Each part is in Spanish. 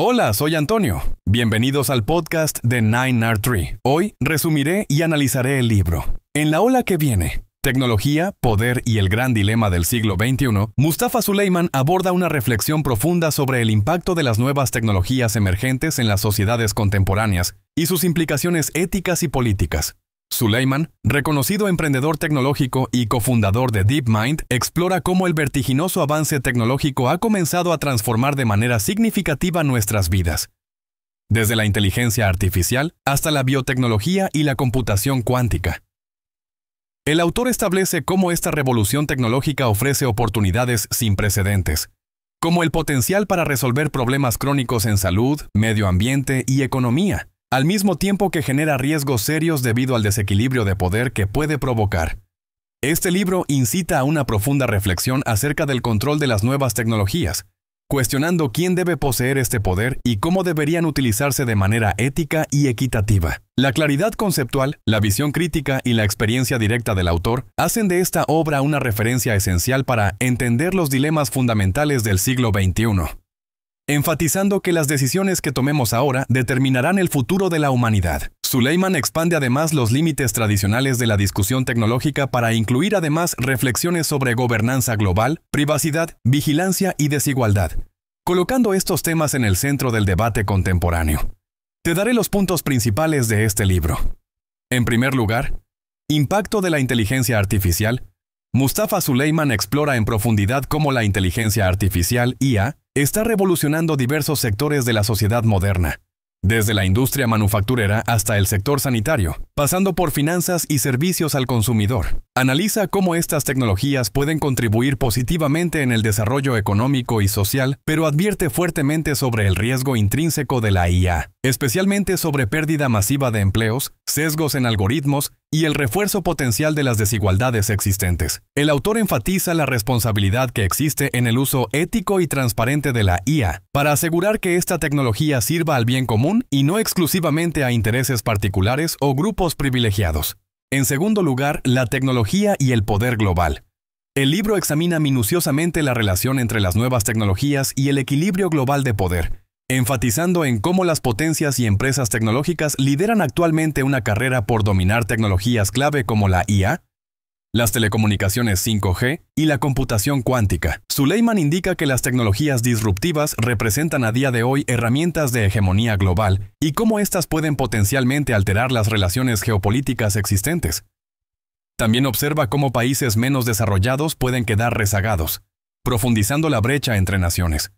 Hola, soy Antonio. Bienvenidos al podcast de 9R3. Hoy resumiré y analizaré el libro. En la ola que viene, Tecnología, Poder y el Gran Dilema del siglo XXI, Mustafa Suleiman aborda una reflexión profunda sobre el impacto de las nuevas tecnologías emergentes en las sociedades contemporáneas y sus implicaciones éticas y políticas. Suleiman, reconocido emprendedor tecnológico y cofundador de DeepMind, explora cómo el vertiginoso avance tecnológico ha comenzado a transformar de manera significativa nuestras vidas. Desde la inteligencia artificial hasta la biotecnología y la computación cuántica. El autor establece cómo esta revolución tecnológica ofrece oportunidades sin precedentes, como el potencial para resolver problemas crónicos en salud, medio ambiente y economía al mismo tiempo que genera riesgos serios debido al desequilibrio de poder que puede provocar. Este libro incita a una profunda reflexión acerca del control de las nuevas tecnologías, cuestionando quién debe poseer este poder y cómo deberían utilizarse de manera ética y equitativa. La claridad conceptual, la visión crítica y la experiencia directa del autor hacen de esta obra una referencia esencial para entender los dilemas fundamentales del siglo XXI enfatizando que las decisiones que tomemos ahora determinarán el futuro de la humanidad. Suleiman expande además los límites tradicionales de la discusión tecnológica para incluir además reflexiones sobre gobernanza global, privacidad, vigilancia y desigualdad, colocando estos temas en el centro del debate contemporáneo. Te daré los puntos principales de este libro. En primer lugar, Impacto de la inteligencia artificial. Mustafa Suleiman explora en profundidad cómo la inteligencia artificial IA está revolucionando diversos sectores de la sociedad moderna, desde la industria manufacturera hasta el sector sanitario, pasando por finanzas y servicios al consumidor. Analiza cómo estas tecnologías pueden contribuir positivamente en el desarrollo económico y social, pero advierte fuertemente sobre el riesgo intrínseco de la IA, especialmente sobre pérdida masiva de empleos, sesgos en algoritmos y el refuerzo potencial de las desigualdades existentes. El autor enfatiza la responsabilidad que existe en el uso ético y transparente de la IA para asegurar que esta tecnología sirva al bien común y no exclusivamente a intereses particulares o grupos privilegiados. En segundo lugar, la tecnología y el poder global. El libro examina minuciosamente la relación entre las nuevas tecnologías y el equilibrio global de poder, enfatizando en cómo las potencias y empresas tecnológicas lideran actualmente una carrera por dominar tecnologías clave como la IA, las telecomunicaciones 5G y la computación cuántica. Suleiman indica que las tecnologías disruptivas representan a día de hoy herramientas de hegemonía global y cómo éstas pueden potencialmente alterar las relaciones geopolíticas existentes. También observa cómo países menos desarrollados pueden quedar rezagados, profundizando la brecha entre naciones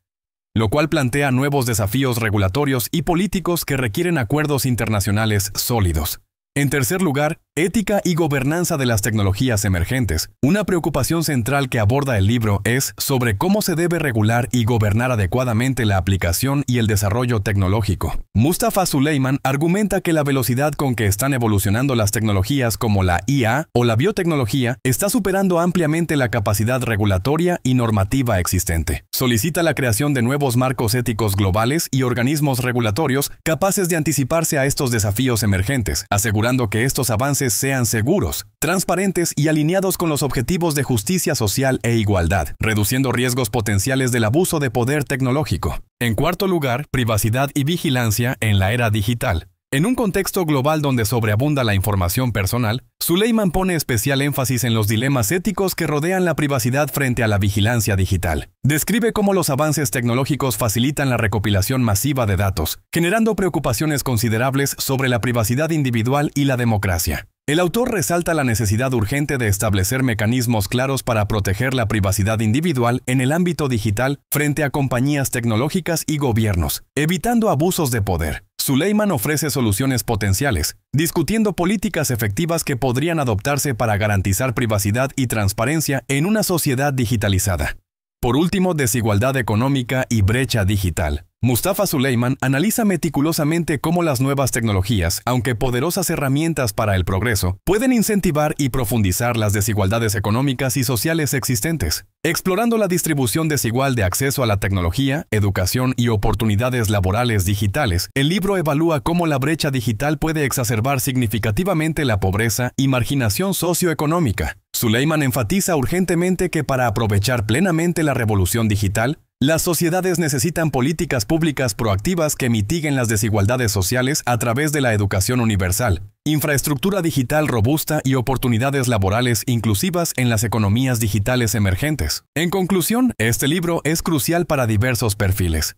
lo cual plantea nuevos desafíos regulatorios y políticos que requieren acuerdos internacionales sólidos. En tercer lugar, Ética y gobernanza de las tecnologías emergentes. Una preocupación central que aborda el libro es sobre cómo se debe regular y gobernar adecuadamente la aplicación y el desarrollo tecnológico. Mustafa Suleiman argumenta que la velocidad con que están evolucionando las tecnologías como la IA o la biotecnología está superando ampliamente la capacidad regulatoria y normativa existente. Solicita la creación de nuevos marcos éticos globales y organismos regulatorios capaces de anticiparse a estos desafíos emergentes, asegurando que estos avances sean seguros, transparentes y alineados con los objetivos de justicia social e igualdad, reduciendo riesgos potenciales del abuso de poder tecnológico. En cuarto lugar, privacidad y vigilancia en la era digital. En un contexto global donde sobreabunda la información personal, Suleiman pone especial énfasis en los dilemas éticos que rodean la privacidad frente a la vigilancia digital. Describe cómo los avances tecnológicos facilitan la recopilación masiva de datos, generando preocupaciones considerables sobre la privacidad individual y la democracia. El autor resalta la necesidad urgente de establecer mecanismos claros para proteger la privacidad individual en el ámbito digital frente a compañías tecnológicas y gobiernos, evitando abusos de poder. Suleiman ofrece soluciones potenciales, discutiendo políticas efectivas que podrían adoptarse para garantizar privacidad y transparencia en una sociedad digitalizada. Por último, desigualdad económica y brecha digital. Mustafa Suleiman analiza meticulosamente cómo las nuevas tecnologías, aunque poderosas herramientas para el progreso, pueden incentivar y profundizar las desigualdades económicas y sociales existentes, explorando la distribución desigual de acceso a la tecnología, educación y oportunidades laborales digitales. El libro evalúa cómo la brecha digital puede exacerbar significativamente la pobreza y marginación socioeconómica. Suleiman enfatiza urgentemente que para aprovechar plenamente la revolución digital, las sociedades necesitan políticas públicas proactivas que mitiguen las desigualdades sociales a través de la educación universal, infraestructura digital robusta y oportunidades laborales inclusivas en las economías digitales emergentes. En conclusión, este libro es crucial para diversos perfiles.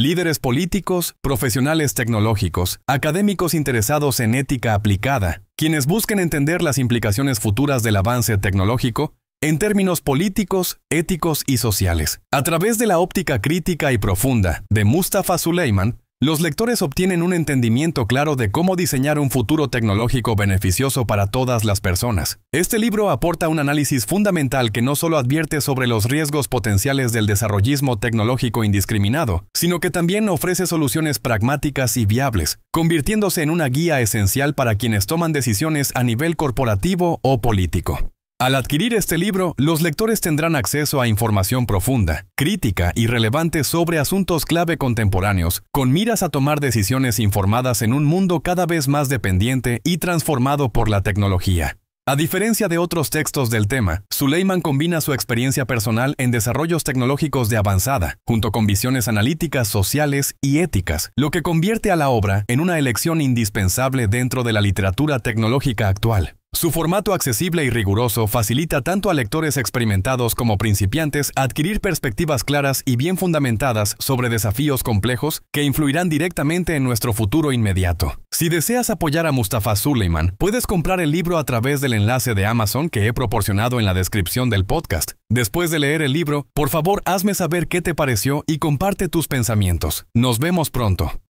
Líderes políticos, profesionales tecnológicos, académicos interesados en ética aplicada, quienes busquen entender las implicaciones futuras del avance tecnológico en términos políticos, éticos y sociales. A través de la óptica crítica y profunda de Mustafa Suleiman, los lectores obtienen un entendimiento claro de cómo diseñar un futuro tecnológico beneficioso para todas las personas. Este libro aporta un análisis fundamental que no solo advierte sobre los riesgos potenciales del desarrollismo tecnológico indiscriminado, sino que también ofrece soluciones pragmáticas y viables, convirtiéndose en una guía esencial para quienes toman decisiones a nivel corporativo o político. Al adquirir este libro, los lectores tendrán acceso a información profunda, crítica y relevante sobre asuntos clave contemporáneos, con miras a tomar decisiones informadas en un mundo cada vez más dependiente y transformado por la tecnología. A diferencia de otros textos del tema, Suleiman combina su experiencia personal en desarrollos tecnológicos de avanzada, junto con visiones analíticas, sociales y éticas, lo que convierte a la obra en una elección indispensable dentro de la literatura tecnológica actual. Su formato accesible y riguroso facilita tanto a lectores experimentados como principiantes adquirir perspectivas claras y bien fundamentadas sobre desafíos complejos que influirán directamente en nuestro futuro inmediato. Si deseas apoyar a Mustafa Suleiman, puedes comprar el libro a través del enlace de Amazon que he proporcionado en la descripción del podcast. Después de leer el libro, por favor hazme saber qué te pareció y comparte tus pensamientos. Nos vemos pronto.